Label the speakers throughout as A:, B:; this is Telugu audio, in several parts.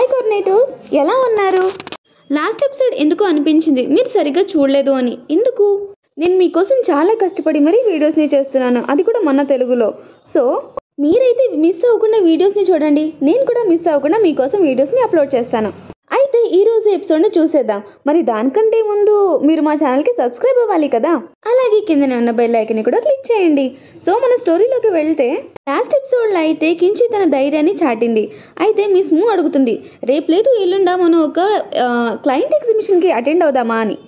A: హాయ్ కొర్నేటోస్ ఎలా ఉన్నారు లాస్ట్ ఎపిసోడ్ ఎందుకు అనిపించింది మీరు సరిగ్గా చూడలేదు అని ఎందుకు నేను మీకోసం చాలా కష్టపడి మరీ వీడియోస్ని చేస్తున్నాను అది కూడా మన తెలుగులో సో మీరైతే మిస్ అవ్వకుండా వీడియోస్ని చూడండి నేను కూడా మిస్ అవ్వకుండా మీకోసం వీడియోస్ని అప్లోడ్ చేస్తాను మరి ఈరోజు ఎపిసోడ్ను చూసేద్దాం మరి దానికంటే ముందు మీరు మా ఛానల్కి సబ్స్క్రైబ్ అవ్వాలి కదా అలాగే కిందనే ఉన్న బెల్ ఐకన్ని కూడా క్లిక్ చేయండి సో మన స్టోరీలోకి వెళ్తే లాస్ట్ ఎపిసోడ్లో అయితే కించి తన ధైర్యాన్ని చాటింది అయితే మిస్ మూ అడుగుతుంది రేపు లేదు ఎల్లుండా మనం ఒక క్లయింట్ ఎగ్జిబిషన్కి అటెండ్ అవుదామా అని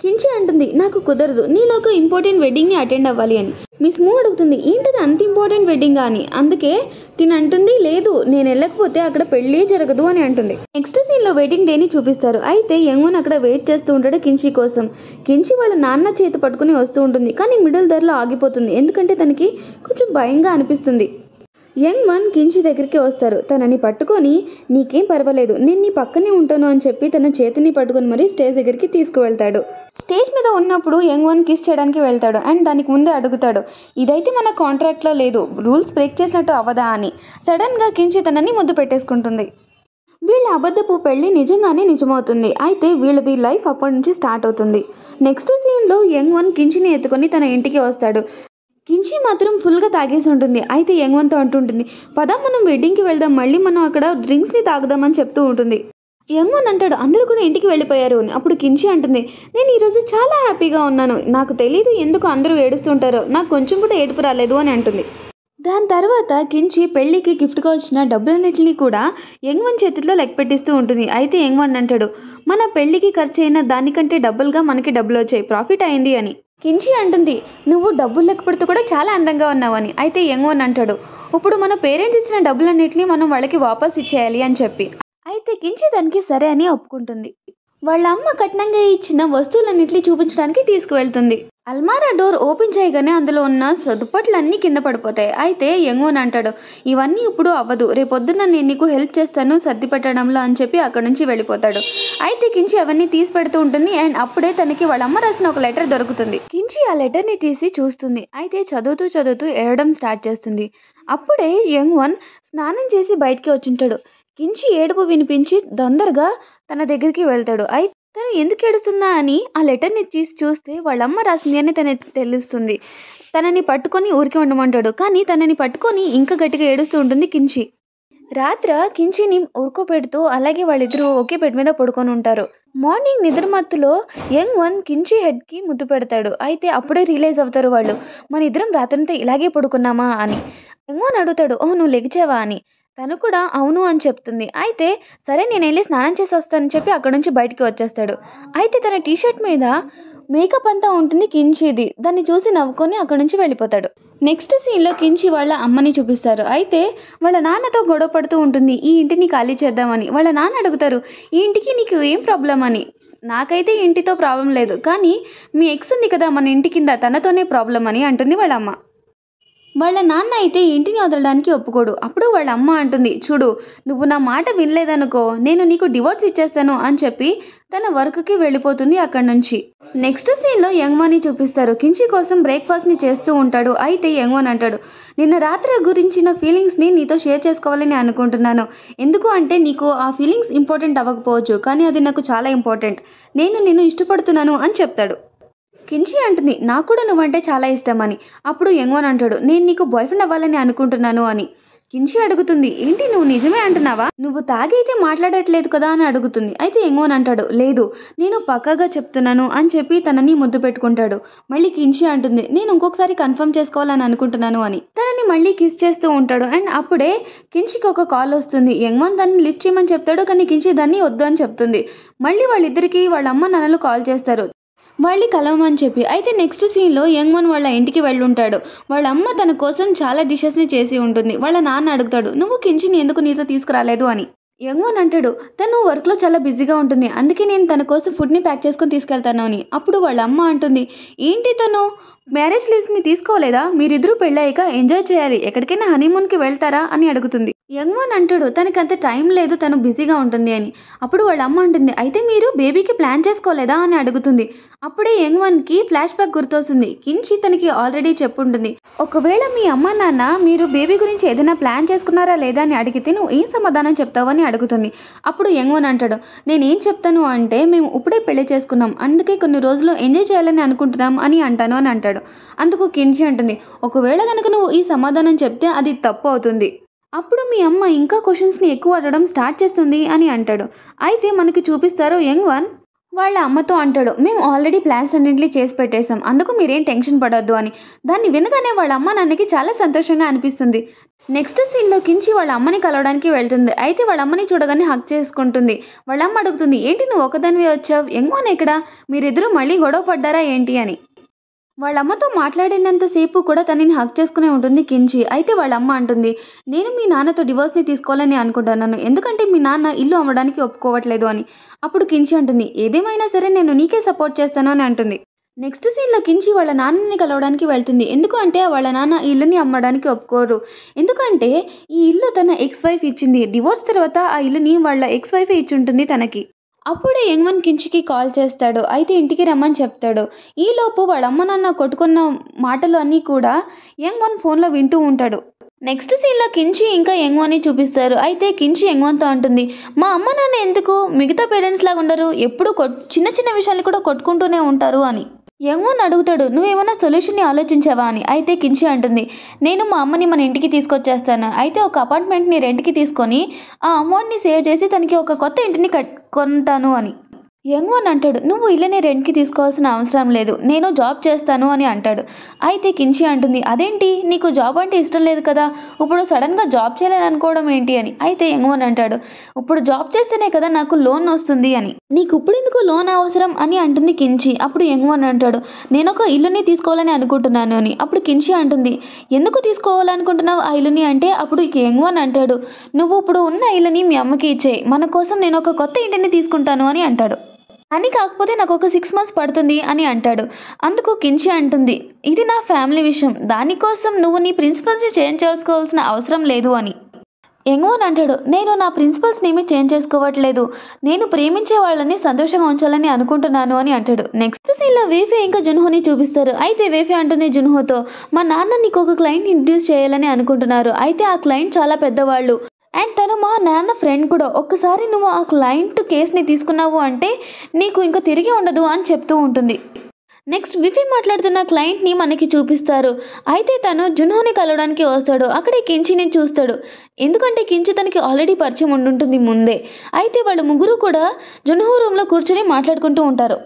A: కించి అంటుంది నాకు కుదరదు నేను ఒక ఇంపార్టెంట్ వెడ్డింగ్ని అటెండ్ అవ్వాలి అని మిస్ మూ అడుగుతుంది ఏంటిది అంత ఇంపార్టెంట్ వెడ్డింగ్ అని అందుకే తిని అంటుంది లేదు నేను వెళ్ళకపోతే అక్కడ పెళ్ళి జరగదు అని అంటుంది నెక్స్ట్ సీన్లో వెడ్డింగ్ డేని చూపిస్తారు అయితే యంగున్ అక్కడ వెయిట్ చేస్తూ ఉంటాడు కించి కోసం కించి వాళ్ళ నాన్న చేతి పట్టుకుని వస్తూ ఉంటుంది కానీ మిడిల్ ధరలో ఆగిపోతుంది ఎందుకంటే తనకి కొంచెం భయంగా అనిపిస్తుంది యంగ్ వన్ కించి దగ్గరికి వస్తారు తనని పట్టుకొని నీకేం పర్వాలేదు నేను నీ పక్కనే ఉంటాను అని చెప్పి తన చేతిని పట్టుకొని మరీ స్టేజ్ దగ్గరికి తీసుకువెళ్తాడు స్టేజ్ మీద ఉన్నప్పుడు యంగ్ వన్ కిస్ చేయడానికి వెళ్తాడు అండ్ దానికి ముందే అడుగుతాడు ఇదైతే మన కాంట్రాక్ట్లో లేదు రూల్స్ బ్రేక్ చేసినట్టు అవదా అని సడన్గా కించి తనని ముద్దు పెట్టేసుకుంటుంది వీళ్ళ అబద్ధపు పెళ్లి నిజంగానే నిజమవుతుంది అయితే వీళ్ళది లైఫ్ అప్పటి నుంచి స్టార్ట్ అవుతుంది నెక్స్ట్ సీన్లో యంగ్ వన్ కించిని ఎత్తుకొని తన ఇంటికి వస్తాడు కించి మాత్రం ఫుల్గా తాగేసి ఉంటుంది అయితే యంగ్వన్తో అంటుంటుంది పదా మనం వెడ్డింగ్కి వెళ్దాం మళ్ళీ మనం అక్కడ డ్రింక్స్ని తాగుదామని చెప్తూ ఉంటుంది యంగ్వన్ అంటాడు అందరూ కూడా ఇంటికి వెళ్ళిపోయారు అని అప్పుడు కించి అంటుంది నేను ఈరోజు చాలా హ్యాపీగా ఉన్నాను నాకు తెలియదు ఎందుకు అందరూ ఏడుస్తుంటారో నాకు కొంచెం కూడా ఏడుపు రాలేదు అని అంటుంది దాని తర్వాత కించి పెళ్లికి గిఫ్ట్గా వచ్చిన డబ్బులన్నింటినీ కూడా యంగ్వన్ చేతిలో లెక్క పెట్టిస్తూ ఉంటుంది అయితే యంగ్వన్ అంటాడు మన పెళ్లికి ఖర్చు అయిన దానికంటే డబ్బులుగా మనకి డబ్బులు వచ్చాయి ప్రాఫిట్ అయింది అని కించి అంటుంది నువ్వు డబ్బులు లేకపోతే కూడా చాలా అందంగా ఉన్నావు అని అయితే యంగ్ అని అంటాడు ఇప్పుడు మన పేరెంట్స్ ఇచ్చిన డబ్బులన్నింటినీ మనం వాళ్ళకి వాపస్ ఇచ్చేయాలి అని చెప్పి అయితే కించి దానికి సరే అని ఒప్పుకుంటుంది వాళ్ళ అమ్మ కఠినంగా ఇచ్చిన వస్తువులన్నింటినీ చూపించడానికి తీసుకువెళ్తుంది అల్మారా డోర్ ఓపెన్ చేయగానే అందులో ఉన్న దుప్పట్లన్నీ కింద పడిపోతాయి అయితే యంగోన్ అంటాడు ఇవన్నీ ఇప్పుడు అవ్వదు పొద్దున్న నేను నీకు హెల్ప్ చేస్తాను సర్ది పెట్టడంలో అని చెప్పి అక్కడ నుంచి వెళ్ళిపోతాడు అయితే కించి అవన్నీ తీసి పెడుతూ ఉంటుంది అండ్ అప్పుడే తనకి వాళ్ళమ్మ రాసిన ఒక లెటర్ దొరుకుతుంది కించి ఆ లెటర్ని తీసి చూస్తుంది అయితే చదువుతూ చదువుతూ ఏడడం స్టార్ట్ చేస్తుంది అప్పుడే యంగ్ వన్ స్నానం చేసి బయటికి వచ్చింటాడు కించి ఏడుపు వినిపించి తొందరగా తన దగ్గరికి వెళ్తాడు అయితే తను ఎందుకు ఏడుస్తుందా అని ఆ లెటర్ని తీసి చూస్తే వాళ్ళమ్మ రాసింది అని తన తెలుస్తుంది తనని పట్టుకొని ఊరికే ఉండమంటాడు కానీ తనని పట్టుకొని ఇంకా గట్టిగా ఏడుస్తూ ఉంటుంది కించి రాత్ర కించిని పెడుతూ అలాగే వాళ్ళిద్దరూ ఒకే బెడ్ మీద పడుకొని ఉంటారు మార్నింగ్ నిద్రమత్తులో యంగ్ వన్ కించి హెడ్కి ముద్దు పెడతాడు అయితే అప్పుడే రియలైజ్ అవుతారు వాళ్ళు మన ఇద్దరం రాత్రంతా ఇలాగే పడుకున్నామా అని యంగ్ వన్ అడుగుతాడు ఓ నువ్వు లెగిచావా అని తను కూడా అవును అని చెప్తుంది అయితే సరే నేను వెళ్ళి స్నానం చేసి వస్తానని చెప్పి అక్కడ నుంచి బయటికి వచ్చేస్తాడు అయితే తన టీషర్ట్ మీద మేకప్ అంతా ఉంటుంది కించిది దాన్ని చూసి నవ్వుకొని అక్కడ నుంచి వెళ్ళిపోతాడు నెక్స్ట్ సీన్లో కించి వాళ్ళ అమ్మని చూపిస్తారు అయితే వాళ్ళ నాన్నతో గొడవ పడుతూ ఉంటుంది ఈ ఇంటిని ఖాళీ చేద్దామని వాళ్ళ నాన్న అడుగుతారు ఈ ఇంటికి నీకు ఏం ప్రాబ్లం అని నాకైతే ఇంటితో ప్రాబ్లం లేదు కానీ మీ ఎక్స్ ఉంది కదా మన ఇంటి కింద తనతోనే ప్రాబ్లం అని అంటుంది వాళ్ళ అమ్మ వాళ్ళ నాన్న అయితే ఇంటిని వదలడానికి ఒప్పుకోడు అప్పుడు వాళ్ళ అమ్మ అంటుంది చూడు నువ్వు నా మాట వినలేదనుకో నేను నీకు డివోర్స్ ఇచ్చేస్తాను అని చెప్పి తన వర్క్కి వెళ్ళిపోతుంది అక్కడి నుంచి నెక్స్ట్ సీన్లో యంగ్మోని చూపిస్తారు కించి కోసం బ్రేక్ఫాస్ట్ని చేస్తూ ఉంటాడు అయితే యంగ్మోన్ అంటాడు నిన్న రాత్రి గురించిన ఫీలింగ్స్ని నీతో షేర్ చేసుకోవాలని అనుకుంటున్నాను ఎందుకు అంటే నీకు ఆ ఫీలింగ్స్ ఇంపార్టెంట్ అవ్వకపోవచ్చు కానీ అది నాకు చాలా ఇంపార్టెంట్ నేను నిన్ను ఇష్టపడుతున్నాను అని చెప్తాడు కించి అంటుంది నాకు కూడా నువ్వంటే చాలా ఇష్టం అని అప్పుడు యంగ్వన్ అంటాడు నేను నీకు బాయ్ ఫ్రెండ్ అవ్వాలని అనుకుంటున్నాను అని కించి అడుగుతుంది ఏంటి నువ్వు నిజమే అంటున్నావా నువ్వు తాగైతే మాట్లాడట్లేదు కదా అని అడుగుతుంది అయితే ఎంగోన్ అంటాడు లేదు నేను పక్కగా చెప్తున్నాను అని చెప్పి తనని ముద్దు పెట్టుకుంటాడు మళ్ళీ కించి అంటుంది నేను ఇంకొకసారి కన్ఫర్మ్ చేసుకోవాలని అనుకుంటున్నాను అని తనని మళ్ళీ కిస్ చేస్తూ ఉంటాడు అండ్ అప్పుడే కించికి ఒక కాల్ వస్తుంది ఎంగోన్ దాన్ని లిఫ్ట్ చేయమని చెప్తాడు కానీ కించి దాన్ని వద్దు అని చెప్తుంది మళ్ళీ వాళ్ళిద్దరికీ వాళ్ళ అమ్మ నాన్నలు కాల్ చేస్తారు వాళ్ళని కలవమని చెప్పి అయితే నెక్స్ట్ సీన్లో యంగ్ మన్ వాళ్ళ ఇంటికి వెళ్ళుంటాడు వాళ్ళ అమ్మ తన కోసం చాలా డిషెస్ని చేసి ఉంటుంది వాళ్ళ నాన్న అడుగుతాడు నువ్వు కించిని ఎందుకు నీతో తీసుకురాలేదు అని యంగ్ మన్ అంటాడు తను వర్క్లో చాలా బిజీగా ఉంటుంది అందుకే నేను తన కోసం ఫుడ్ని ప్యాక్ చేసుకొని తీసుకెళ్తాను అని అప్పుడు వాళ్ళ అమ్మ అంటుంది ఏంటి తను మ్యారేజ్ లీవ్స్ని తీసుకోలేదా మీరిద్దరూ పెళ్ళాయిక ఎంజాయ్ చేయాలి ఎక్కడికైనా హనీమూన్కి వెళ్తారా అని అడుగుతుంది యంగ్ వన్ అంటాడు తనకంత టైం లేదు తను బిజీగా ఉంటుంది అని అప్పుడు వాళ్ళ అమ్మ అంటుంది అయితే మీరు బేబీకి ప్లాన్ చేసుకోలేదా అని అడుగుతుంది అప్పుడే యంగ్ వన్కి ఫ్లాష్ బ్యాక్ గుర్తొస్తుంది కించి తనకి ఆల్రెడీ చెప్పుంటుంది ఒకవేళ మీ అమ్మ నాన్న మీరు బేబీ గురించి ఏదైనా ప్లాన్ చేసుకున్నారా లేదా అని అడిగితే నువ్వు ఏం సమాధానం చెప్తావని అడుగుతుంది అప్పుడు యంగ్ వన్ అంటాడు నేనేం చెప్తాను అంటే మేము ఇప్పుడే పెళ్లి చేసుకున్నాం అందుకే కొన్ని రోజులు ఎంజాయ్ చేయాలని అనుకుంటున్నాం అని అంటాను అని అంటాడు అందుకు కించి అంటుంది ఒకవేళ కనుక నువ్వు ఈ సమాధానం చెప్తే అది తప్పు అవుతుంది అప్పుడు మీ అమ్మ ఇంకా క్వశ్చన్స్ని ఎక్కువ అడగడం స్టార్ట్ చేస్తుంది అని అంటాడు అయితే మనకి చూపిస్తారు యంగ్ వన్ వాళ్ళ అమ్మతో అంటాడు మేము ఆల్రెడీ ప్లాన్స్ అన్నింటినీ చేసి పెట్టేశాం అందుకు మీరేం టెన్షన్ పడొద్దు అని దాన్ని వినగానే వాళ్ళ అమ్మ నాన్నకి చాలా సంతోషంగా అనిపిస్తుంది నెక్స్ట్ సీన్లో కించి వాళ్ళ అమ్మని కలవడానికి వెళ్తుంది అయితే వాళ్ళ అమ్మని చూడగానే హక్ చేసుకుంటుంది వాళ్ళ అమ్మ అడుగుతుంది ఏంటి నువ్వు ఒకదానివే వచ్చావు ఎంగోనే ఇక్కడ మీరిద్దరూ మళ్ళీ గొడవ పడ్డారా ఏంటి అని వాళ్ళ అమ్మతో మాట్లాడినంతసేపు కూడా తనని హక్ చేసుకునే ఉంటుంది కించి అయితే వాళ్ళ అమ్మ అంటుంది నేను మీ నాన్నతో డివోర్స్ని తీసుకోవాలని అనుకుంటున్నాను ఎందుకంటే మీ నాన్న ఇల్లు అమ్మడానికి ఒప్పుకోవట్లేదు అని అప్పుడు కించి అంటుంది ఏదేమైనా సరే నేను నీకే సపోర్ట్ చేస్తాను అని అంటుంది నెక్స్ట్ సీన్లో కించి వాళ్ళ నాన్నని కలవడానికి వెళ్తుంది ఎందుకు అంటే వాళ్ళ నాన్న ఈ ఇల్లుని అమ్మడానికి ఒప్పుకోరు ఎందుకంటే ఈ ఇల్లు తన ఎక్స్ వైఫ్ ఇచ్చింది డివోర్స్ తర్వాత ఆ ఇల్లుని వాళ్ళ ఎక్స్ వైఫే ఇచ్చి ఉంటుంది తనకి అప్పుడే యంగ్మన్ కించికి కాల్ చేస్తాడు అయితే ఇంటికి రమ్మని చెప్తాడు ఈలోపు వాళ్ళ అమ్మ నాన్న కొట్టుకున్న మాటలు అన్నీ కూడా యంగ్మన్ ఫోన్లో వింటూ ఉంటాడు నెక్స్ట్ సీన్లో కించి ఇంకా యంగ్వాన్ని చూపిస్తారు అయితే కించి యంగ్మన్తో అంటుంది మా అమ్మ నాన్న ఎందుకు మిగతా పేరెంట్స్ లాగా ఉండరు ఎప్పుడు చిన్న చిన్న విషయాలు కూడా కొట్టుకుంటూనే ఉంటారు అని అని అడుగుతాడు నువ్వేమైనా సొల్యూషన్ని ఆలోచించావా అని అయితే కించి అంటుంది నేను మా అమ్మని మన ఇంటికి తీసుకొచ్చేస్తాను అయితే ఒక అపార్ట్మెంట్ని రెంట్కి తీసుకొని ఆ అమౌంట్ని సేవ్ చేసి తనకి ఒక కొత్త ఇంటిని కట్ కొంటాను అని యంగ్ వన్ అంటాడు నువ్వు ఇల్లనే రెంట్కి తీసుకోవాల్సిన అవసరం లేదు నేను జాబ్ చేస్తాను అని అంటాడు అయితే కించి అంటుంది అదేంటి నీకు జాబ్ అంటే ఇష్టం లేదు కదా ఇప్పుడు సడన్గా జాబ్ చేయలేని అనుకోవడం ఏంటి అని అయితే యంగ్ వన్ అంటాడు ఇప్పుడు జాబ్ చేస్తేనే కదా నాకు లోన్ వస్తుంది అని నీకు ఇప్పుడు ఎందుకు లోన్ అవసరం అని అంటుంది కించి అప్పుడు యంగ్ వన్ అంటాడు నేను ఒక ఇల్లుని తీసుకోవాలని అనుకుంటున్నాను అని అప్పుడు కించి అంటుంది ఎందుకు తీసుకోవాలనుకుంటున్నావు ఆ ఇల్లుని అంటే అప్పుడు యంగ్ వన్ అంటాడు నువ్వు ఇప్పుడు ఉన్న ఇల్లుని మీ అమ్మకి ఇచ్చేయి మన కోసం నేను ఒక కొత్త ఇంటిని తీసుకుంటాను అని అంటాడు అని కాకపోతే నాకు ఒక సిక్స్ మంత్స్ పడుతుంది అని అంటాడు అందుకు కించి అంటుంది ఇది నా ఫ్యామిలీ విషయం దానికోసం నువ్వు నీ ప్రిన్సిపల్స్ని చేంజ్ చేసుకోవాల్సిన అవసరం లేదు అని ఎంగోన్ అంటాడు నేను నా ప్రిన్సిపల్స్ని ఏమీ చేంజ్ చేసుకోవట్లేదు నేను ప్రేమించే వాళ్ళని సంతోషంగా ఉంచాలని అనుకుంటున్నాను అని అంటాడు నెక్స్ట్ సీన్లో వేఫే ఇంకా జున్హోని చూపిస్తారు అయితే వేఫే అంటుంది జున్హోతో మా నాన్న నీకు ఒక క్లయింట్ ఇంట్రడ్యూస్ చేయాలని అనుకుంటున్నారు అయితే ఆ క్లయింట్ చాలా పెద్దవాళ్ళు అండ్ తను మా నాన్న ఫ్రెండ్ కూడా ఒక్కసారి నువ్వు ఆ క్లయింట్ కేసుని తీసుకున్నావు అంటే నీకు ఇంకా తిరిగి ఉండదు అని చెప్తూ ఉంటుంది నెక్స్ట్ విఫీ మాట్లాడుతున్న క్లయింట్ని మనకి చూపిస్తారు అయితే తను జున్హోని కలవడానికి వస్తాడు అక్కడే కించిని చూస్తాడు ఎందుకంటే కించి తనకి ఆల్రెడీ పరిచయం ఉండుంటుంది ముందే అయితే వాళ్ళు ముగ్గురు కూడా జున్హో రూమ్లో కూర్చొని మాట్లాడుకుంటూ ఉంటారు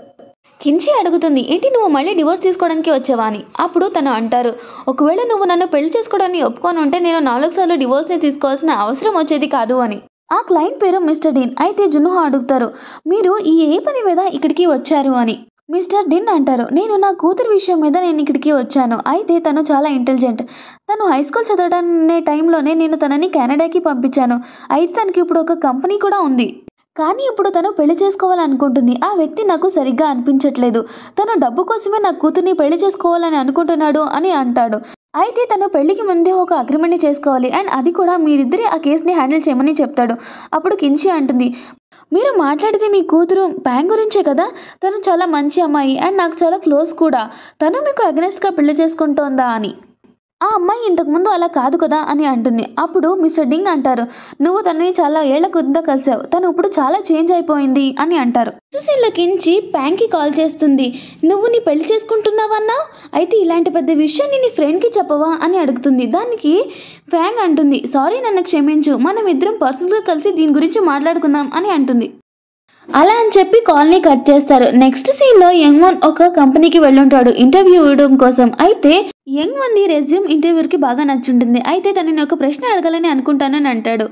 A: కించి అడుగుతుంది ఏంటి నువ్వు మళ్ళీ డివోర్స్ తీసుకోవడానికి వచ్చావా అని అప్పుడు తను అంటారు ఒకవేళ నువ్వు నన్ను పెళ్లి చేసుకోవడానికి ఒప్పుకొని ఉంటే నేను నాలుగు సార్లు డివోర్సే తీసుకోవాల్సిన అవసరం వచ్చేది కాదు అని ఆ క్లయింట్ పేరు మిస్టర్ డీన్ అయితే జున్నుహా అడుగుతారు మీరు ఈ ఏ పని మీద ఇక్కడికి వచ్చారు అని మిస్టర్ డిన్ అంటారు నేను నా కూతురు విషయం మీద నేను ఇక్కడికి వచ్చాను అయితే తను చాలా ఇంటెలిజెంట్ తను హై స్కూల్ చదవడానికి టైంలోనే నేను తనని కెనడాకి పంపించాను అయితే తనకి ఇప్పుడు ఒక కంపెనీ కూడా ఉంది కానీ ఇప్పుడు తను పెళ్లి చేసుకోవాలనుకుంటుంది ఆ వ్యక్తి నాకు సరిగ్గా అనిపించట్లేదు తను డబ్బు కోసమే నా కూతుర్ని పెళ్లి చేసుకోవాలని అనుకుంటున్నాడు అని అంటాడు అయితే తను పెళ్లికి ముందే ఒక అగ్రిమెంట్ చేసుకోవాలి అండ్ అది కూడా మీరిద్దరే ఆ కేసుని హ్యాండిల్ చేయమని చెప్తాడు అప్పుడు కించి అంటుంది మీరు మాట్లాడితే మీ కూతురు బ్యాంక్ గురించే కదా తను చాలా మంచి అమ్మాయి అండ్ నాకు చాలా క్లోజ్ కూడా తను మీకు అగ్నెస్ట్గా పెళ్లి చేసుకుంటోందా అని ఆ అమ్మాయి ఇంతకుముందు అలా కాదు కదా అని అంటుంది అప్పుడు మిస్టర్ డింగ్ అంటారు నువ్వు తనని చాలా ఏళ్ల క్రింద కలిసావు తను ఇప్పుడు చాలా చేంజ్ అయిపోయింది అని అంటారు సుశీలకించి ప్యాంకి కాల్ చేస్తుంది నువ్వు నీ పెళ్లి చేసుకుంటున్నావన్నా అయితే ఇలాంటి పెద్ద విషయాన్ని నీ ఫ్రెండ్కి చెప్పవా అని అడుగుతుంది దానికి ఫ్యాంగ్ అంటుంది సారీ నన్ను క్షమించు మనం ఇద్దరం పర్సనల్గా కలిసి దీని గురించి మాట్లాడుకుందాం అని అంటుంది అలా అని చెప్పి కాల్ని కట్ చేస్తారు నెక్స్ట్ సీన్ లో యంగ్ వన్ ఒక కంపెనీకి వెళ్ళుంటాడు ఇంటర్వ్యూ ఇవ్వడం కోసం అయితే యంగ్ వన్ ని రెజ్యూమ్ ఇంటర్వ్యూకి బాగా నచ్చుంటుంది అయితే తనని ఒక ప్రశ్న అడగాలని అనుకుంటానని అంటాడు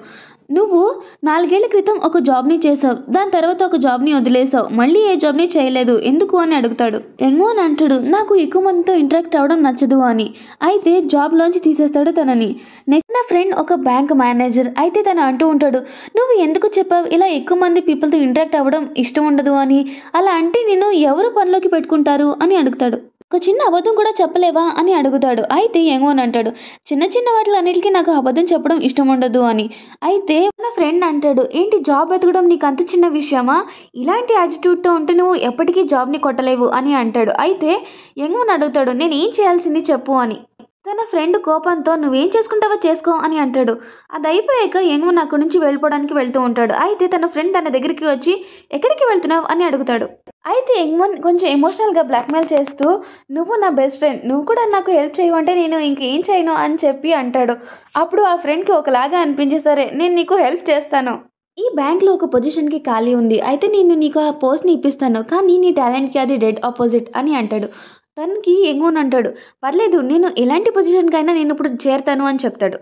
A: నువ్వు నాలుగేళ్ల క్రితం ఒక జాబ్ని చేసావు దాని తర్వాత ఒక జాబ్ని వదిలేసావు మళ్ళీ ఏ జాబ్ని చేయలేదు ఎందుకు అని అడుగుతాడు ఎంగో అని అంటాడు నాకు ఎక్కువ మందితో ఇంటరాక్ట్ అవ్వడం నచ్చదు అని అయితే జాబ్లోంచి తీసేస్తాడు తనని నెక్స్ట్ నా ఫ్రెండ్ ఒక బ్యాంక్ మేనేజర్ అయితే తను అంటూ ఉంటాడు నువ్వు ఎందుకు చెప్పావు ఇలా ఎక్కువ మంది పీపుల్తో ఇంటరాక్ట్ అవ్వడం ఇష్టం ఉండదు అని అలా అంటే నేను ఎవరు పనిలోకి పెట్టుకుంటారు అని అడుగుతాడు ఒక చిన్న అబద్ధం కూడా చెప్పలేవా అని అడుగుతాడు అయితే ఏమో అని అంటాడు చిన్న చిన్న వాటిలో అన్నిటికీ నాకు అబద్ధం చెప్పడం ఇష్టం ఉండదు అని అయితే నా ఫ్రెండ్ అంటాడు ఏంటి జాబ్ ఎదగడం నీకు అంత చిన్న విషయమా ఇలాంటి యాటిట్యూడ్తో ఉంటే నువ్వు ఎప్పటికీ జాబ్ని కొట్టలేవు అని అంటాడు అయితే ఎంగోన్ అడుగుతాడు నేను ఏం చేయాల్సింది చెప్పు అని తన ఫ్రెండ్ కోపంతో నువ్వేం చేసుకుంటావో చేసుకో అని అంటాడు అది అయిపోయాక యంగ్ అక్కడి నుంచి వెళ్ళిపోవడానికి వెళ్తూ ఉంటాడు అయితే తన ఫ్రెండ్ తన దగ్గరికి వచ్చి ఎక్కడికి వెళ్తున్నావు అని అడుగుతాడు అయితే ఎంగ్మన్ కొంచెం ఎమోషనల్గా బ్లాక్మెయిల్ చేస్తూ నువ్వు నా బెస్ట్ ఫ్రెండ్ నువ్వు కూడా నాకు హెల్ప్ అంటే నేను ఇంకేం చేయను అని చెప్పి అంటాడు అప్పుడు ఆ ఫ్రెండ్కి ఒకలాగా అనిపించే సరే నేను నీకు హెల్ప్ చేస్తాను ఈ బ్యాంక్లో ఒక పొజిషన్కి ఖాళీ ఉంది అయితే నేను నీకు ఆ పోస్ట్ని ఇప్పిస్తాను కానీ నీ టాలెంట్కి అది డెడ్ ఆపోజిట్ అని అంటాడు తనకి యంగోన్ అంటాడు పర్లేదు నేను ఎలాంటి పొజిషన్కైనా నేను ఇప్పుడు చేరతాను అని చెప్తాడు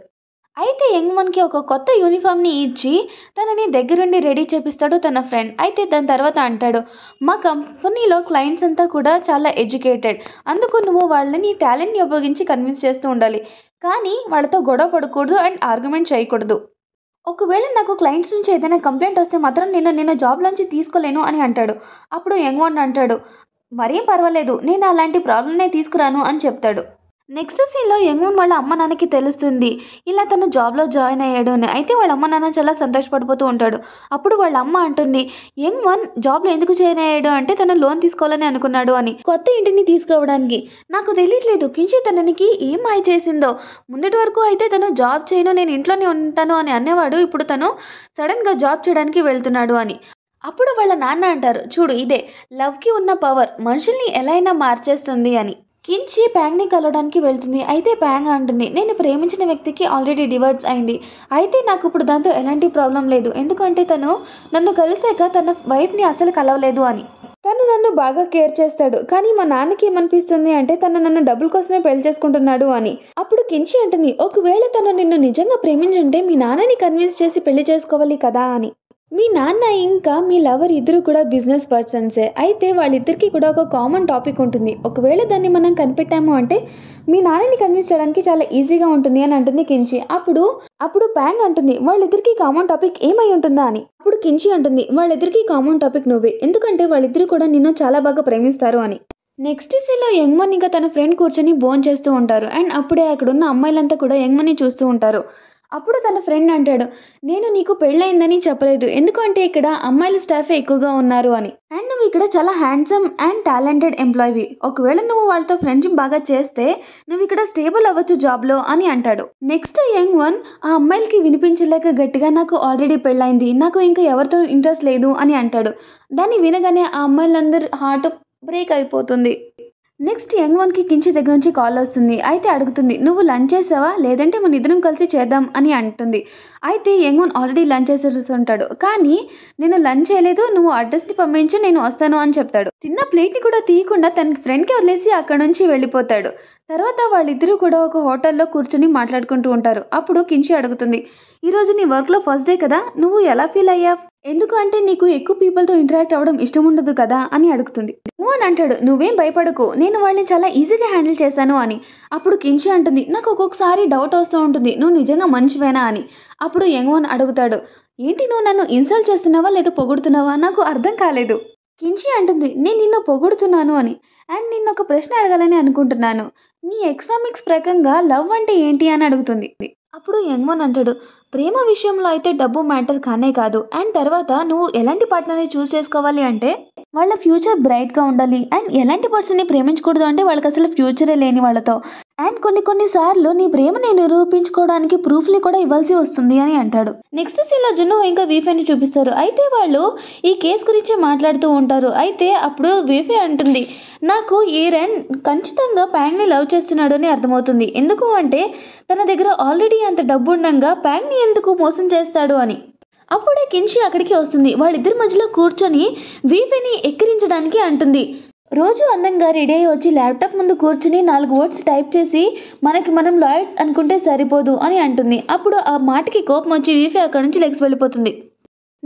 A: అయితే యంగ్ వన్కి ఒక కొత్త యూనిఫామ్ని ఇచ్చి తనని దగ్గరుండి రెడీ చేపిస్తాడు తన ఫ్రెండ్ అయితే దాని తర్వాత అంటాడు మా కంపెనీలో క్లయింట్స్ అంతా కూడా చాలా ఎడ్యుకేటెడ్ అందుకు నువ్వు వాళ్ళని టాలెంట్ని ఉపయోగించి కన్విన్స్ చేస్తూ ఉండాలి కానీ వాళ్ళతో గొడవ పడకూడదు అండ్ ఆర్గ్యుమెంట్ చేయకూడదు ఒకవేళ నాకు క్లయింట్స్ నుంచి ఏదైనా కంప్లైంట్ వస్తే మాత్రం నేను నిన్న జాబ్లోంచి తీసుకోలేను అని అంటాడు అప్పుడు యంగ్ వన్ అంటాడు మరీ పర్వాలేదు నేను అలాంటి ప్రాబ్లమ్నే తీసుకురాను అని చెప్తాడు నెక్స్ట్ సీన్లో యంగ్మూన్ వాళ్ళ అమ్మ నాన్నకి తెలుస్తుంది ఇలా తను జాబ్లో జాయిన్ అయ్యాడు అని అయితే వాళ్ళ అమ్మ నాన్న చాలా సంతోషపడిపోతూ ఉంటాడు అప్పుడు వాళ్ళ అమ్మ అంటుంది యంగ్మన్ జాబ్లో ఎందుకు జాయిన్ అయ్యాడు అంటే తను లోన్ తీసుకోవాలని అనుకున్నాడు అని కొత్త ఇంటిని తీసుకోవడానికి నాకు తెలియట్లేదు కించి తననికి ఏం మాయ చేసిందో ముందటి వరకు అయితే తను జాబ్ చేయను నేను ఇంట్లోనే ఉంటాను అని అనేవాడు ఇప్పుడు తను సడన్గా జాబ్ చేయడానికి వెళ్తున్నాడు అని అప్పుడు వాళ్ళ నాన్న అంటారు చూడు ఇదే లవ్కి ఉన్న పవర్ మనుషుల్ని ఎలా అయినా మార్చేస్తుంది అని కించి ప్యాంగ్ని కలవడానికి వెళ్తుంది అయితే ప్యాంగ్ అంటుంది నేను ప్రేమించిన వ్యక్తికి ఆల్రెడీ డివర్స్ అయింది అయితే నాకు ఇప్పుడు దాంతో ఎలాంటి ప్రాబ్లం లేదు ఎందుకంటే తను నన్ను కలిసాక తన వైఫ్ని అసలు కలవలేదు అని తను నన్ను బాగా కేర్ చేస్తాడు కానీ మా నాన్నకి ఏమనిపిస్తుంది అంటే తను నన్ను డబ్బుల కోసమే పెళ్లి చేసుకుంటున్నాడు అని అప్పుడు కించి అంటుంది ఒకవేళ తను నిన్ను నిజంగా ప్రేమించుంటే మీ నాన్నని కన్విన్స్ చేసి పెళ్లి చేసుకోవాలి కదా అని మీ నాన్న ఇంకా మీ లవర్ ఇద్దరు కూడా బిజినెస్ పర్సన్సే అయితే వాళ్ళిద్దరికీ కూడా ఒక కామన్ టాపిక్ ఉంటుంది ఒకవేళ దాన్ని మనం కనిపెట్టాము అంటే మీ నాన్నని కన్విన్స్ చేయడానికి చాలా ఈజీగా ఉంటుంది అని అంటుంది కించి అప్పుడు అప్పుడు ప్యాంగ్ అంటుంది వాళ్ళిద్దరికీ కామన్ టాపిక్ ఏమై ఉంటుందా అని అప్పుడు కించి అంటుంది వాళ్ళిద్దరికీ కామన్ టాపిక్ నువ్వే ఎందుకంటే వాళ్ళిద్దరు కూడా నిన్ను చాలా బాగా ప్రేమిస్తారు అని నెక్స్ట్ సీలో యంగ్మన్ ఇంకా తన ఫ్రెండ్ కూర్చొని బోన్ చేస్తూ ఉంటారు అండ్ అప్పుడే అక్కడున్న అమ్మాయిలంతా కూడా యంగ్మన్ని చూస్తూ ఉంటారు అప్పుడు తన ఫ్రెండ్ అంటాడు నేను నీకు పెళ్ళైందని చెప్పలేదు ఎందుకంటే ఇక్కడ అమ్మాయిల స్టాఫే ఎక్కువగా ఉన్నారు అని అండ్ నువ్వు ఇక్కడ చాలా హ్యాండ్సమ్ అండ్ టాలెంటెడ్ ఎంప్లాయీ ఒకవేళ నువ్వు వాళ్ళతో ఫ్రెండ్షిప్ బాగా చేస్తే నువ్వు ఇక్కడ స్టేబుల్ అవ్వచ్చు జాబ్లో అని అంటాడు నెక్స్ట్ యంగ్ వన్ ఆ అమ్మాయిలకి వినిపించలేక గట్టిగా నాకు ఆల్రెడీ పెళ్ళైంది నాకు ఇంకా ఎవరితో ఇంట్రెస్ట్ లేదు అని అంటాడు దాన్ని వినగానే ఆ అమ్మాయిలందరూ హార్ట్ బ్రేక్ అయిపోతుంది నెక్స్ట్ యంగ్ వన్కి కించి దగ్గర నుంచి కాల్ వస్తుంది అయితే అడుగుతుంది నువ్వు లంచ్ చేసావా లేదంటే మన ఇద్దరం కలిసి చేద్దాం అని అంటుంది అయితే యంగ్ వన్ ఆల్రెడీ లంచ్ చేసేస్తుంటాడు కానీ నేను లంచ్ చేయలేదు నువ్వు అడ్రస్ని పంపించు నేను వస్తాను అని చెప్తాడు తిన్న ప్లేట్ని కూడా తీయకుండా తన ఫ్రెండ్కి వదిలేసి అక్కడ నుంచి వెళ్ళిపోతాడు తర్వాత వాళ్ళిద్దరూ కూడా ఒక హోటల్లో కూర్చుని మాట్లాడుకుంటూ ఉంటారు అప్పుడు కించి అడుగుతుంది ఈరోజు నీ వర్క్లో ఫస్ట్ డే కదా నువ్వు ఎలా ఫీల్ అయ్యావు ఎందుకు అంటే నీకు ఎక్కువ పీపుల్తో ఇంటరాక్ట్ అవ్వడం ఇష్టం ఉండదు కదా అని అడుగుతుంది నువ్వు అని అంటాడు నువ్వేం భయపడకు నేను వాళ్ళని చాలా ఈజీగా హ్యాండిల్ చేశాను అని అప్పుడు కించి అంటుంది నాకు ఒక్కొక్కసారి డౌట్ వస్తూ ఉంటుంది నువ్వు నిజంగా మంచివేనా అని అప్పుడు యంగోన్ అడుగుతాడు ఏంటి నువ్వు నన్ను ఇన్సల్ట్ చేస్తున్నావా లేదా పొగుడుతున్నావా నాకు అర్థం కాలేదు కించి అంటుంది నేను నిన్ను పొగుడుతున్నాను అని అండ్ నిన్న ఒక ప్రశ్న అడగాలని అనుకుంటున్నాను నీ ఎకనామిక్స్ ప్రకంగా లవ్ అంటే ఏంటి అని అడుగుతుంది అప్పుడు యంగ్ యంగ్మన్ అంటాడు ప్రేమ విషయంలో అయితే డబ్బు మ్యాటర్ కానే కాదు అండ్ తర్వాత నువ్వు ఎలాంటి పార్ట్నర్ని చూస్ చేసుకోవాలి అంటే వాళ్ళ ఫ్యూచర్ బ్రైట్గా ఉండాలి అండ్ ఎలాంటి పర్సన్ని ప్రేమించకూడదు అంటే వాళ్ళకి అసలు ఫ్యూచరే లేని వాళ్ళతో అండ్ కొన్ని కొన్నిసార్లు నీ ప్రేమని నిరూపించుకోవడానికి ప్రూఫ్ని కూడా ఇవ్వాల్సి వస్తుంది అని అంటాడు నెక్స్ట్ సీన్లో జున్ను ఇంకా వీఫేని చూపిస్తారు అయితే వాళ్ళు ఈ కేసు గురించి మాట్లాడుతూ ఉంటారు అయితే అప్పుడు వీఫే అంటుంది నాకు ఈరన్ ఖచ్చితంగా ని లవ్ చేస్తున్నాడు అని అర్థమవుతుంది ఎందుకు అంటే తన దగ్గర ఆల్రెడీ అంత డబ్బు ఉండగా ని ఎందుకు మోసం చేస్తాడు అని అప్పుడే కించి అక్కడికి వస్తుంది వాళ్ళిద్దరి మధ్యలో కూర్చొని వీఫేని ఎక్కిరించడానికి అంటుంది రోజు అందంగా రెడీ అయ్యి వచ్చి ల్యాప్టాప్ ముందు కూర్చుని నాలుగు వర్డ్స్ టైప్ చేసి మనకి మనం లాయర్స్ అనుకుంటే సరిపోదు అని అంటుంది అప్పుడు ఆ మాటకి కోపం వచ్చి వీఫీ అక్కడ నుంచి లెగ్స్ వెళ్ళిపోతుంది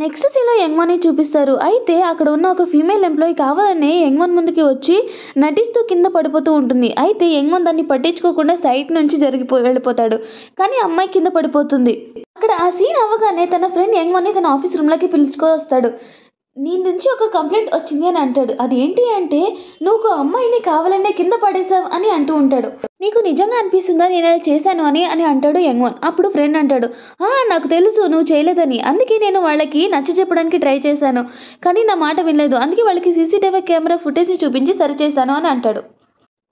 A: నెక్స్ట్ సీన్లో యంగ్మన్ని చూపిస్తారు అయితే అక్కడ ఉన్న ఒక ఫీమేల్ ఎంప్లాయీ కావాలనే మన్ ముందుకి వచ్చి నటిస్తూ కింద పడిపోతూ ఉంటుంది అయితే యంగ్ మన్ దాన్ని పట్టించుకోకుండా సైట్ నుంచి జరిగిపో వెళ్ళిపోతాడు కానీ అమ్మాయి కింద పడిపోతుంది అక్కడ ఆ సీన్ అవ్వగానే తన ఫ్రెండ్ యంగ్ యంగ్మన్ని తన ఆఫీస్ రూమ్లోకి పిలుచుకొని వస్తాడు నీ నుంచి ఒక కంప్లైంట్ వచ్చింది అని అంటాడు అది ఏంటి అంటే నువ్వు ఒక అమ్మాయిని కావాలనే కింద పడేసావు అని అంటూ ఉంటాడు నీకు నిజంగా అనిపిస్తుందా నేను అలా చేశాను అని అని అంటాడు యంగ్ వన్ అప్పుడు ఫ్రెండ్ అంటాడు నాకు తెలుసు నువ్వు చేయలేదని అందుకే నేను వాళ్ళకి నచ్చ చెప్పడానికి ట్రై చేశాను కానీ నా మాట వినలేదు అందుకే వాళ్ళకి సీసీటీవీ కెమెరా ఫుటేజ్ని చూపించి సరిచేశాను అని అంటాడు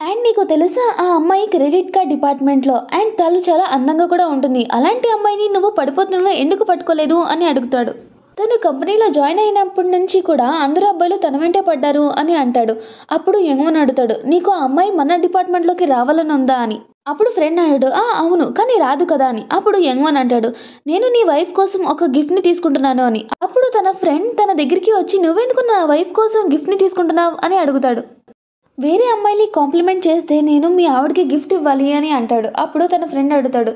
A: అండ్ నీకు తెలుసా ఆ అమ్మాయి క్రెడిట్ కార్డ్ డిపార్ట్మెంట్లో అండ్ తల చాలా అందంగా కూడా ఉంటుంది అలాంటి అమ్మాయిని నువ్వు పడిపోతున్నా ఎందుకు పట్టుకోలేదు అని అడుగుతాడు తను కంపెనీలో జాయిన్ అయినప్పటి నుంచి కూడా అందరూ అబ్బాయిలు తన వెంటే పడ్డారు అని అంటాడు అప్పుడు యమోన్ అడుగుతాడు నీకు ఆ అమ్మాయి మన డిపార్ట్మెంట్లోకి రావాలని ఉందా అని అప్పుడు ఫ్రెండ్ అన్నాడు ఆ అవును కానీ రాదు కదా అని అప్పుడు యంగ్వన్ అంటాడు నేను నీ వైఫ్ కోసం ఒక గిఫ్ట్ని తీసుకుంటున్నాను అని అప్పుడు తన ఫ్రెండ్ తన దగ్గరికి వచ్చి నువ్వెందుకు నా వైఫ్ కోసం గిఫ్ట్ని తీసుకుంటున్నావు అని అడుగుతాడు వేరే అమ్మాయిని కాంప్లిమెంట్ చేస్తే నేను మీ ఆవిడకి గిఫ్ట్ ఇవ్వాలి అని అంటాడు అప్పుడు తన ఫ్రెండ్ అడుగుతాడు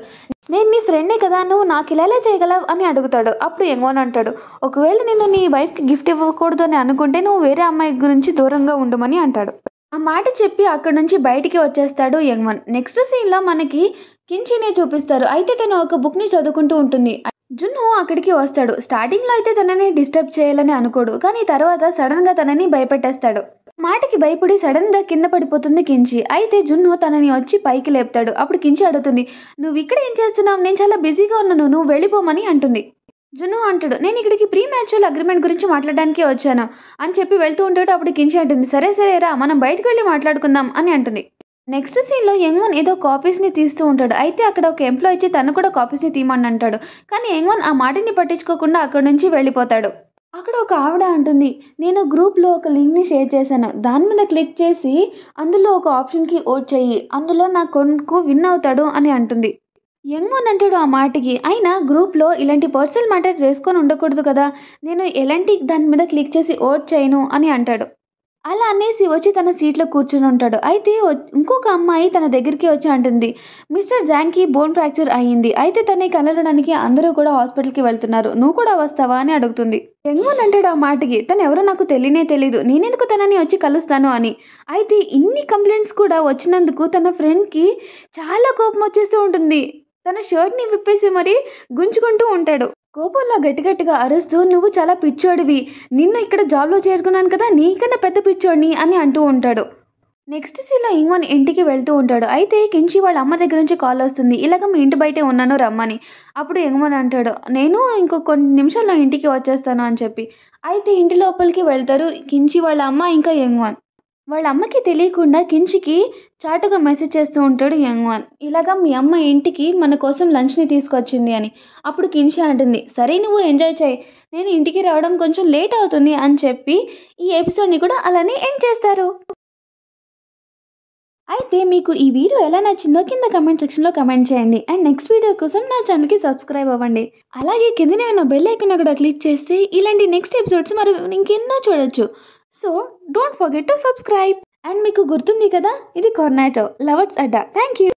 A: నేను నీ ఫ్రెండే కదా నువ్వు నాకు ఇలా చేయగలవు అని అడుగుతాడు అప్పుడు ఎంగోన్ అంటాడు ఒకవేళ నేను నీ వైఫ్కి గిఫ్ట్ ఇవ్వకూడదు అని అనుకుంటే నువ్వు వేరే అమ్మాయి గురించి దూరంగా ఉండమని అంటాడు ఆ మాట చెప్పి అక్కడ నుంచి బయటికి వచ్చేస్తాడు వన్ నెక్స్ట్ సీన్లో మనకి కించినే చూపిస్తారు అయితే తను ఒక బుక్ని చదువుకుంటూ ఉంటుంది జున్ను అక్కడికి వస్తాడు స్టార్టింగ్లో అయితే తనని డిస్టర్బ్ చేయాలని అనుకోడు కానీ తర్వాత సడన్గా తనని భయపెట్టేస్తాడు మాటకి భయపడి సడన్గా కింద పడిపోతుంది కించి అయితే జున్ను తనని వచ్చి పైకి లేపుతాడు అప్పుడు కించి అడుగుతుంది నువ్వు ఇక్కడ ఏం చేస్తున్నావు నేను చాలా బిజీగా ఉన్నాను నువ్వు వెళ్ళిపోమని అంటుంది జున్ను అంటాడు నేను ఇక్కడికి ప్రీ మ్యాచువల్ అగ్రిమెంట్ గురించి మాట్లాడడానికి వచ్చాను అని చెప్పి వెళ్తూ ఉంటాడు అప్పుడు కించి అంటుంది సరే సరే రా మనం బయటకు వెళ్ళి మాట్లాడుకుందాం అని అంటుంది నెక్స్ట్ సీన్లో యంగ్వన్ ఏదో కాపీస్ని తీస్తూ ఉంటాడు అయితే అక్కడ ఒక ఎంప్లాయ్ ఇచ్చి తను కూడా కాపీస్ని తీయమని అంటాడు కానీ యంగ్వన్ ఆ మాటని పట్టించుకోకుండా అక్కడి నుంచి వెళ్ళిపోతాడు అక్కడ ఒక ఆవిడ అంటుంది నేను గ్రూప్లో ఒక లింక్ని షేర్ చేశాను దాని మీద క్లిక్ చేసి అందులో ఒక ఆప్షన్కి ఓట్ చెయ్యి అందులో నా కొనుక్కు విన్ అవుతాడు అని అంటుంది యంగ్ అని అంటాడు ఆ మాటకి అయినా గ్రూప్లో ఇలాంటి పర్సనల్ మ్యాటర్స్ వేసుకొని ఉండకూడదు కదా నేను ఎలాంటి దాని మీద క్లిక్ చేసి ఓట్ చేయను అని అంటాడు అలా అనేసి వచ్చి తన సీట్లో కూర్చొని ఉంటాడు అయితే ఇంకొక అమ్మాయి తన దగ్గరికి వచ్చి అంటుంది మిస్టర్ జాంకీ బోన్ ఫ్రాక్చర్ అయ్యింది అయితే తనని కనలడానికి అందరూ కూడా హాస్పిటల్కి వెళ్తున్నారు నువ్వు కూడా వస్తావా అని అడుగుతుంది ఎంగోన్ అంటాడు ఆ మాటకి తను ఎవరో నాకు తెలియనే తెలీదు నేనెందుకు తనని వచ్చి కలుస్తాను అని అయితే ఇన్ని కంప్లైంట్స్ కూడా వచ్చినందుకు తన ఫ్రెండ్కి చాలా కోపం వచ్చేస్తూ ఉంటుంది తన షర్ట్ని విప్పేసి మరి గుంజుకుంటూ ఉంటాడు కోపంలో గట్టిగట్టిగా అరుస్తూ నువ్వు చాలా పిచ్చోడివి నిన్ను ఇక్కడ జాబ్లో చేరుకున్నాను కదా నీకన్నా పెద్ద పిచ్చోడిని అని అంటూ ఉంటాడు నెక్స్ట్ సీన్లో ఇంగ్వన్ ఇంటికి వెళ్తూ ఉంటాడు అయితే కించి వాళ్ళ అమ్మ దగ్గర నుంచి కాల్ వస్తుంది ఇలాగ మీ ఇంటి బయటే ఉన్నాను రమ్మని అప్పుడు ఇంగ్వన్ అంటాడు నేను ఇంకో కొన్ని నిమిషాల్లో ఇంటికి వచ్చేస్తాను అని చెప్పి అయితే ఇంటి లోపలికి వెళ్తారు కించి వాళ్ళ అమ్మ ఇంకా ఇంగ్వన్ వాళ్ళ అమ్మకి తెలియకుండా కించికి చాటుగా మెసేజ్ చేస్తూ ఉంటాడు యంగ్ వన్ ఇలాగా మీ అమ్మ ఇంటికి మన కోసం లంచ్ని తీసుకొచ్చింది అని అప్పుడు కించి అంటుంది సరే నువ్వు ఎంజాయ్ చేయి నేను ఇంటికి రావడం కొంచెం లేట్ అవుతుంది అని చెప్పి ఈ ఎపిసోడ్ని కూడా అలానే ఎండ్ చేస్తారు అయితే మీకు ఈ వీడియో ఎలా నచ్చిందో కింద కమెంట్ సెక్షన్లో కమెంట్ చేయండి అండ్ నెక్స్ట్ వీడియో కోసం నా ఛానల్కి సబ్స్క్రైబ్ అవ్వండి అలాగే కిందనే ఉన్న బెల్ ఐకన్ కూడా క్లిక్ చేస్తే ఇలాంటి నెక్స్ట్ ఎపిసోడ్స్ మరి ఇంకెన్నో చూడొచ్చు so don't forget to subscribe and మీకు గుర్తుంది కదా ఇది కొర్నాటో లవర్స్ అడ్డా థ్యాంక్ యూ